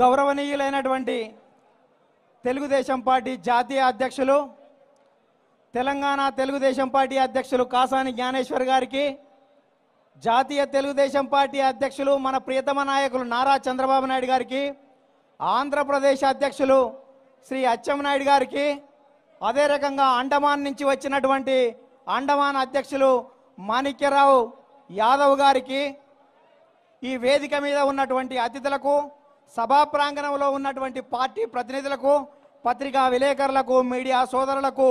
గౌరవనీయులైనటువంటి Telugu Desam party జాతీయ అధ్యక్షులు Telangana Telugu Desam party అధ్యక్షులు కాసాని జ్ఞానేశ్వర్ గారికి జాతీయ తెలుగుదేశం పార్టీ అధ్యక్షులు మన ప్రియతమ నాయకులు నారా చంద్రబాబు నాయుడు గారికి ఆంధ్రప్రదేశ్ అధ్యక్షులు శ్రీ అచ్చెంనాయుడు గారికి అదే రకంగా అండమాన్ నుంచి వచ్చినటువంటి అండమాన్ అధ్యక్షులు మాణిక్యరావు యాదవ్ గారికి ఈ వేదిక మీద ఉన్నటువంటి అతిథులకు సభా ప్రాంగణంలో ఉన్నటువంటి పార్టీ ప్రతినిధులకు పత్రికా విలేకరులకు మీడియా సోదరులకు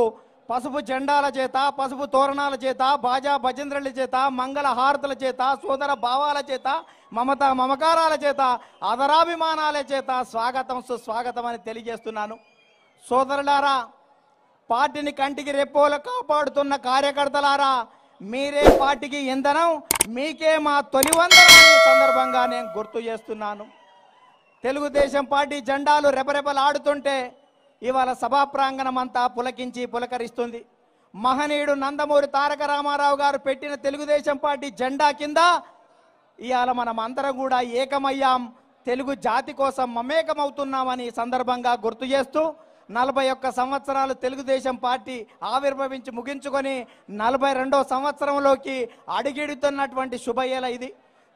పసుపు జెండాల చేత పసుపు తోరణాల చేత బాజా భజంద్రుల చేత మంగళ హారతుల చేత సోదర భావాల చేత మమత మమకారాల చేత ఆదరాభిమానాల చేత స్వాగతం సుస్వాగతం అని తెలియజేస్తున్నాను సోదరులారా పార్టీని కంటికి రెప్పోలు కాపాడుతున్న కార్యకర్తలారా మీరే పార్టీకి ఇంధనం మీకే మా తొలివందనం సందర్భంగా నేను గుర్తు చేస్తున్నాను తెలుగుదేశం పార్టీ జెండాలు రెపరెపలాడుతుంటే ఇవాళ సభా ప్రాంగణం అంతా పులకించి పులకరిస్తుంది మహనీయుడు నందమూరి తారక రామారావు గారు పెట్టిన తెలుగుదేశం పార్టీ జెండా కింద ఇవాళ మనం అందరం కూడా ఏకమయ్యాం తెలుగు జాతి కోసం మమేకమవుతున్నామని సందర్భంగా గుర్తు చేస్తూ నలభై ఒక్క సంవత్సరాలు తెలుగుదేశం పార్టీ ఆవిర్భవించి ముగించుకొని నలభై రెండో సంవత్సరంలోకి అడిగిడుతున్నటువంటి శుభయ్యల ఇది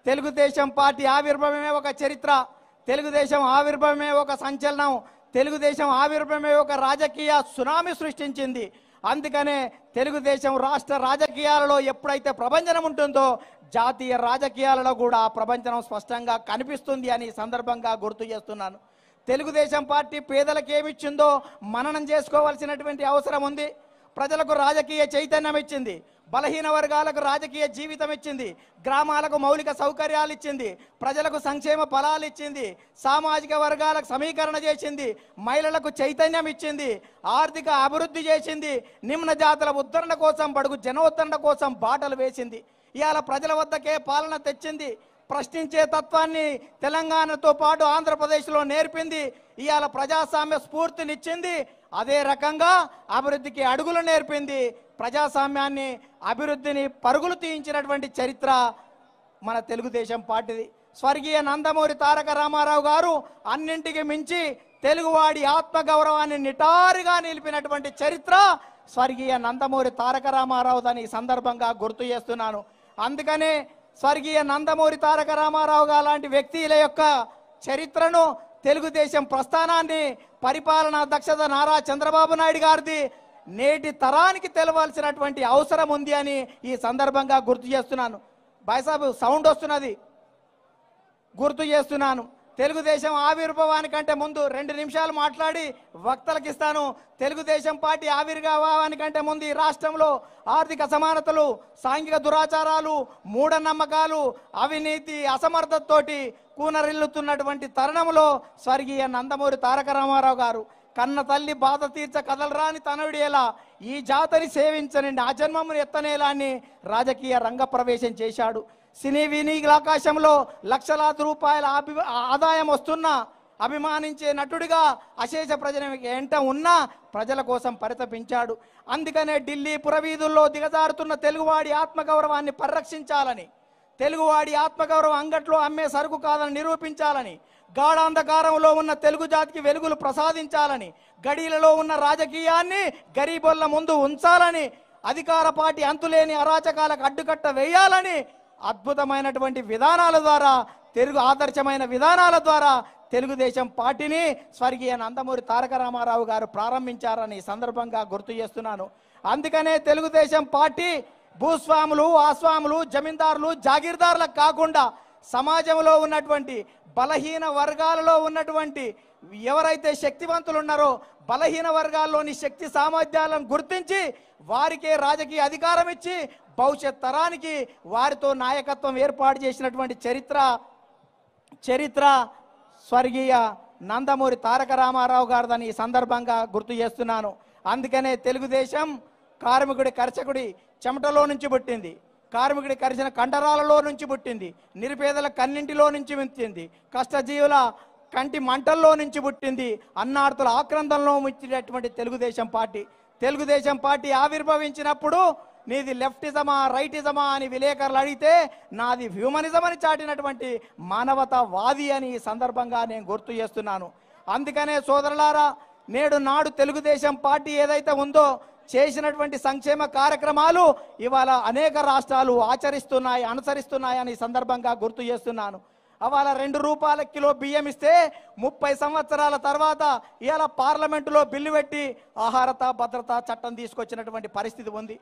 తెలుగుదేశం పార్టీ ఆవిర్భవమే ఒక చరిత్ర తెలుగుదేశం ఆవిర్భవమే ఒక సంచలనం తెలుగుదేశం ఆవిర్భవమే ఒక రాజకీయ సునామీ సృష్టించింది అందుకనే తెలుగుదేశం రాష్ట్ర రాజకీయాలలో ఎప్పుడైతే ప్రభంజనం ఉంటుందో జాతీయ రాజకీయాలలో కూడా ప్రపంచం స్పష్టంగా కనిపిస్తుంది అని సందర్భంగా గుర్తు చేస్తున్నాను తెలుగుదేశం పార్టీ పేదలకు ఏమిచ్చిందో మననం చేసుకోవాల్సినటువంటి అవసరం ఉంది ప్రజలకు రాజకీయ చైతన్యం ఇచ్చింది బలహీన వర్గాలకు రాజకీయ జీవితం ఇచ్చింది గ్రామాలకు మౌలిక సౌకర్యాలు ఇచ్చింది ప్రజలకు సంక్షేమ ఫలాలు ఇచ్చింది సామాజిక వర్గాలకు సమీకరణ చేసింది మహిళలకు చైతన్యం ఇచ్చింది ఆర్థిక అభివృద్ధి చేసింది నిమ్న జాతుల ఉద్ధరణ కోసం బడుగు జనోద్ధరణ కోసం బాటలు వేసింది ఇవాళ ప్రజల వద్దకే పాలన తెచ్చింది ప్రశ్నించే తత్వాన్ని తెలంగాణతో పాటు ఆంధ్రప్రదేశ్లో నేర్పింది ఇవాళ ప్రజాస్వామ్య స్ఫూర్తినిచ్చింది అదే రకంగా అభివృద్ధికి అడుగులు నేర్పింది ప్రజాస్వామ్యాన్ని అభివృద్ధిని పరుగులు తీయించినటువంటి చరిత్ర మన తెలుగుదేశం పార్టీది స్వర్గీయ నందమూరి తారక రామారావు గారు అన్నింటికి మించి తెలుగువాడి ఆత్మగౌరవాన్ని నిటారుగా నిలిపినటువంటి చరిత్ర స్వర్గీయ నందమూరి తారక రామారావు దాని సందర్భంగా గుర్తు చేస్తున్నాను అందుకనే స్వర్గీయ నందమూరి తారక రామారావు గారు లాంటి వ్యక్తిల యొక్క చరిత్రను తెలుగుదేశం ప్రస్థానాన్ని పరిపాలనా దక్షత నారా చంద్రబాబు నాయుడు గారిది నేటి తరానికి తెలవాల్సినటువంటి అవసరం ఉంది అని ఈ సందర్భంగా గుర్తు చేస్తున్నాను బాయ్సాబు సౌండ్ వస్తున్నది గుర్తు చేస్తున్నాను తెలుగుదేశం కంటే ముందు రెండు నిమిషాలు మాట్లాడి వక్తలకు ఇస్తాను తెలుగుదేశం పార్టీ ఆవిర్భావానికంటే ముందు ఈ రాష్ట్రంలో ఆర్థిక అసమానతలు సాంఘిక దురాచారాలు మూఢనమ్మకాలు అవినీతి అసమర్థతోటి కూనరిల్లుతున్నటువంటి తరుణంలో స్వర్గీయ నందమూరి తారక రామారావు గారు కన్న తల్లి బాధ తీర్చ కదలరాని తనవిడేలా ఈ జాతని సేవించనండి ఆ జన్మమును ఎత్తనేలా అని రాజకీయ రంగ ప్రవేశం చేశాడు సినీ వినీ ఆకాశంలో లక్షలాది రూపాయల అభి ఆదాయం వస్తున్నా అభిమానించే నటుడిగా అశేష ప్రజల ఎంట ఉన్న ప్రజల కోసం పరితపించాడు అందుకనే ఢిల్లీ పురవీధుల్లో దిగజారుతున్న తెలుగువాడి ఆత్మగౌరవాన్ని పరిరక్షించాలని తెలుగువాడి ఆత్మగౌరవం అంగట్లో అమ్మే సరుకు కాదని నిరూపించాలని గాఢాంధకారంలో ఉన్న తెలుగు జాతికి వెలుగులు ప్రసాదించాలని గడీలలో ఉన్న రాజకీయాన్ని గరీబొల్ల ముందు ఉంచాలని అధికార పార్టీ అంతులేని అరాచకాలకు అడ్డుకట్ట వేయాలని అద్భుతమైనటువంటి విధానాల ద్వారా తెలుగు ఆదర్శమైన విధానాల ద్వారా తెలుగుదేశం పార్టీని స్వర్గీయ నందమూరి తారక రామారావు గారు ప్రారంభించారని సందర్భంగా గుర్తు చేస్తున్నాను అందుకనే తెలుగుదేశం పార్టీ భూస్వాములు ఆస్వాములు జమీందారులు జాగీర్దారులకు కాకుండా సమాజంలో ఉన్నటువంటి బలహీన వర్గాలలో ఉన్నటువంటి ఎవరైతే శక్తివంతులు ఉన్నారో బలహీన వర్గాల్లోని శక్తి సామర్థ్యాలను గుర్తించి వారికే రాజకీయ అధికారం ఇచ్చి భవిష్యత్ తరానికి వారితో నాయకత్వం ఏర్పాటు చేసినటువంటి చరిత్ర చరిత్ర స్వర్గీయ నందమూరి తారక రామారావు గారిదని ఈ సందర్భంగా గుర్తు చేస్తున్నాను అందుకనే తెలుగుదేశం కార్మికుడి కర్చకుడి చెమటలో నుంచి పుట్టింది కార్మికుడి కరిచిన కండరాలలో నుంచి పుట్టింది నిరుపేదల కన్నింటిలో నుంచి మించింది కష్టజీవుల కంటి మంటల్లో నుంచి పుట్టింది అన్నార్తుల ఆక్రందంలో ముచ్చినటువంటి తెలుగుదేశం పార్టీ తెలుగుదేశం పార్టీ ఆవిర్భవించినప్పుడు నీది లెఫ్టిజమా రైటిజమా అని విలేకరులు అడిగితే నాది హ్యూమనిజం అని చాటినటువంటి మానవతావాది అని ఈ సందర్భంగా నేను గుర్తు చేస్తున్నాను అందుకనే సోదరులారా నేడు నాడు తెలుగుదేశం పార్టీ ఏదైతే ఉందో చేసినటువంటి సంక్షేమ కార్యక్రమాలు ఇవాళ అనేక రాష్ట్రాలు ఆచరిస్తున్నాయి అనుసరిస్తున్నాయి అని సందర్భంగా గుర్తు చేస్తున్నాను అవాళ రెండు రూపాయల కిలో బియ్యం ఇస్తే ముప్పై సంవత్సరాల తర్వాత ఇవాళ పార్లమెంటులో బిల్లు పెట్టి ఆహారత భద్రత చట్టం తీసుకొచ్చినటువంటి పరిస్థితి ఉంది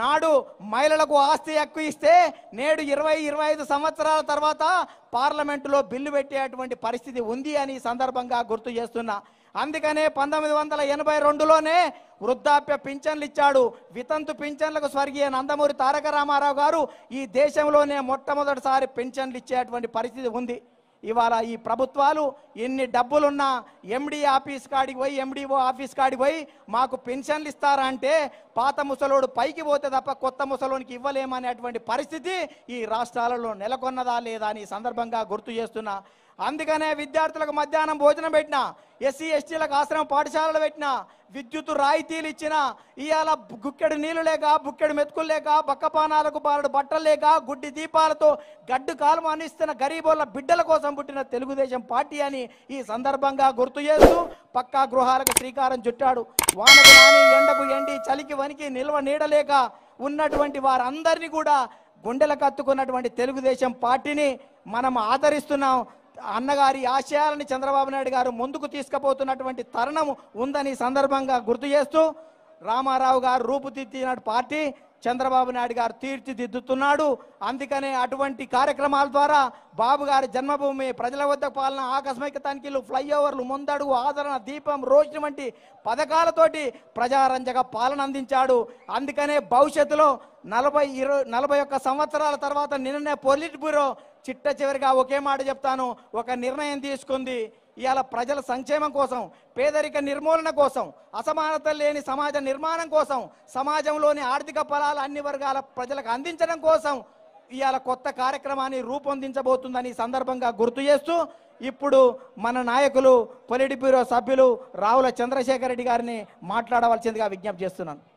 నాడు మహిళలకు ఆస్తి హక్కు ఇస్తే నేడు ఇరవై ఇరవై ఐదు సంవత్సరాల తర్వాత పార్లమెంటులో బిల్లు పెట్టేటువంటి పరిస్థితి ఉంది అని సందర్భంగా గుర్తు చేస్తున్నా అందుకనే పంతొమ్మిది వందల ఎనభై రెండులోనే వృద్ధాప్య పింఛన్లు ఇచ్చాడు వితంతు పింఛన్లకు స్వర్గీయ నందమూరి తారక రామారావు గారు ఈ దేశంలోనే మొట్టమొదటిసారి పింఛన్లు ఇచ్చేటువంటి పరిస్థితి ఉంది ఇవాళ ఈ ప్రభుత్వాలు ఎన్ని డబ్బులున్నా ఎండి ఆఫీస్ కాడికి పోయి ఎండిఓ ఆఫీస్ కాడికి పోయి మాకు పెన్షన్లు ఇస్తారా అంటే పాత ముసలోడు పైకి పోతే తప్ప కొత్త ముసలోనికి ఇవ్వలేమనేటువంటి పరిస్థితి ఈ రాష్ట్రాలలో నెలకొన్నదా లేదా అని సందర్భంగా గుర్తు చేస్తున్నా అందుకనే విద్యార్థులకు మధ్యాహ్నం భోజనం పెట్టిన ఎస్సీ ఎస్టీలకు ఆశ్రమ పాఠశాలలు పెట్టిన విద్యుత్ రాయితీలు ఇచ్చిన ఇవాళ గుక్కెడు నీళ్ళు లేక బుక్కెడు మెతుకులు లేక బక్కపానాలకు బాలడు బట్టలు లేక గుడ్డి దీపాలతో గడ్డు కాలం అందిస్తున్న గరీబోళ్ళ బిడ్డల కోసం పుట్టిన తెలుగుదేశం పార్టీ అని ఈ సందర్భంగా గుర్తు చేస్తూ పక్కా గృహాలకు శ్రీకారం చుట్టాడు వానకు నాని ఎండకు ఎండి చలికి వనికి నిల్వ నీడలేక ఉన్నటువంటి వారందరినీ కూడా గుండెలకు కత్తుకున్నటువంటి తెలుగుదేశం పార్టీని మనం ఆదరిస్తున్నాం అన్నగారి ఆశయాలని చంద్రబాబు నాయుడు గారు ముందుకు తీసుకుపోతున్నటువంటి తరుణం ఉందని సందర్భంగా గుర్తు చేస్తూ రామారావు గారు రూపుదిద్దిన పార్టీ చంద్రబాబు నాయుడు గారు తీర్చిదిద్దుతున్నాడు అందుకనే అటువంటి కార్యక్రమాల ద్వారా బాబు గారి జన్మభూమి ప్రజల వద్ద పాలన ఆకస్మిక తనిఖీలు ఫ్లైఓవర్లు ముందడుగు ఆదరణ దీపం రోజు వంటి పథకాలతోటి ప్రజారంజక పాలన అందించాడు అందుకనే భవిష్యత్తులో నలభై ఇరవై నలభై ఒక్క సంవత్సరాల తర్వాత నిన్ననే పోలిట్ బ్యూరో చిట్ట చివరిగా ఒకే మాట చెప్తాను ఒక నిర్ణయం తీసుకుంది ఇవాళ ప్రజల సంక్షేమం కోసం పేదరిక నిర్మూలన కోసం అసమానత లేని సమాజ నిర్మాణం కోసం సమాజంలోని ఆర్థిక ఫలాలు అన్ని వర్గాల ప్రజలకు అందించడం కోసం ఇవాళ కొత్త కార్యక్రమాన్ని రూపొందించబోతుందని సందర్భంగా గుర్తు చేస్తూ ఇప్పుడు మన నాయకులు పొలిటి బ్యూరో సభ్యులు రావుల చంద్రశేఖర్ రెడ్డి గారిని మాట్లాడవలసిందిగా విజ్ఞప్తి చేస్తున్నాను